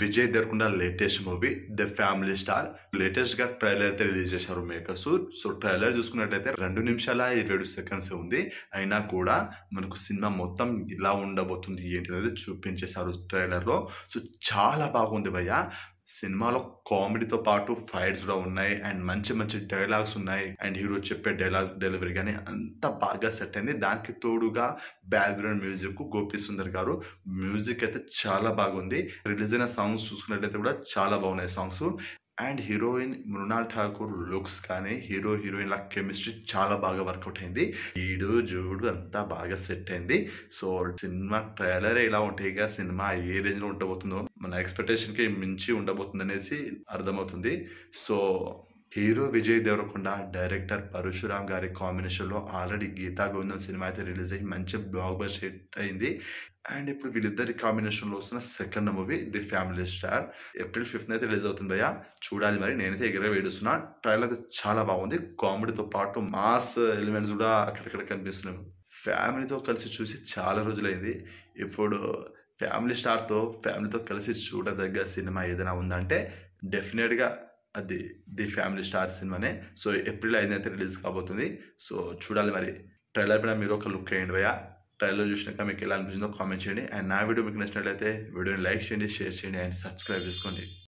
Vijay Deverakonda latest movie the family star latest గా trailer అయితే release చేశారు మేకర్స్ సో ట్రైలర్ చూసుకున్నట్లయితే రెండు నిమిషాల ఇరవై సెకండ్స్ ఉంది అయినా కూడా మనకు సినిమా మొత్తం ఇలా ఉండబోతుంది ఏంటి అనేది చూపించేశారు ట్రైలర్లో సో చాలా బాగుంది భయ్య సినిమాలో కామెడీతో పాటు ఫైట్స్ కూడా ఉన్నాయి అండ్ మంచి మంచి డైలాగ్స్ ఉన్నాయి అండ్ హీరో చెప్పే డైలాగ్స్ డెలివరీ కానీ అంత బాగా సెట్ అయింది దానికి తోడుగా బ్యాక్గ్రౌండ్ మ్యూజిక్ గోపి సుందర్ గారు మ్యూజిక్ అయితే చాలా బాగుంది రిలీజ్ అయిన సాంగ్స్ చూసుకున్నట్లయితే కూడా చాలా బాగున్నాయి songs and heroine Mrunal Thakur looks కానీ హీరో హీరోయిన్ల కెమిస్ట్రీ చాలా బాగా వర్కౌట్ అయింది ఈడు జూడు అంతా బాగా సెట్ అయింది సో సినిమా ట్రైలరే ఇలా ఉంటాయి కదా సినిమా ఏ లో ఉండబోతుందో మన ఎక్స్పెక్టేషన్కి మించి ఉండబోతుంది అనేసి అర్థమవుతుంది so hero Vijay Deverakonda director Parasuram గారి కాంబినేషన్లో ఆల్రెడీ గీతా గోవిందం సినిమా అయితే రిలీజ్ అయ్యి మంచి బ్లాక్ బస్ హిట్ అయింది అండ్ ఇప్పుడు వీళ్ళిద్దరి కాంబినేషన్లో వస్తున్న second movie the family star April fifth అయితే రిలీజ్ అవుతుంది భయ్యా చూడాలి మరి నేనైతే ఎగర వేడుస్తున్నా ట్రైలర్ అయితే చాలా బాగుంది కామెడీతో పాటు మాస్ ఎలిమెంట్స్ కూడా అక్కడక్కడ కనిపిస్తున్నాయి ఫ్యామిలీతో కలిసి చూసి చాలా రోజులైంది ఇప్పుడు ఫ్యామిలీ స్టార్తో ఫ్యామిలీతో కలిసి చూడదగ్గ సినిమా ఏదైనా ఉందంటే డెఫినెట్గా అది ది ఫ్యామిలీ స్టార్ సినిమానే సో ఏప్రిల్ ఐదు అయితే రిలీజ్ కాబోతుంది సో చూడాలి మరి ట్రైలర్ పైన మీరు ఒక లుక్ అయ్యండి భయ్యా ట్రైలర్ చూసినాక మీకు ఎలా అనిపించిందో కామెంట్ చేయండి అండ్ నా వీడియో మీకు నచ్చినట్లయితే వీడియోని లైక్ చేయండి షేర్ చేయండి అండ్ సబ్స్క్రైబ్ చేసుకోండి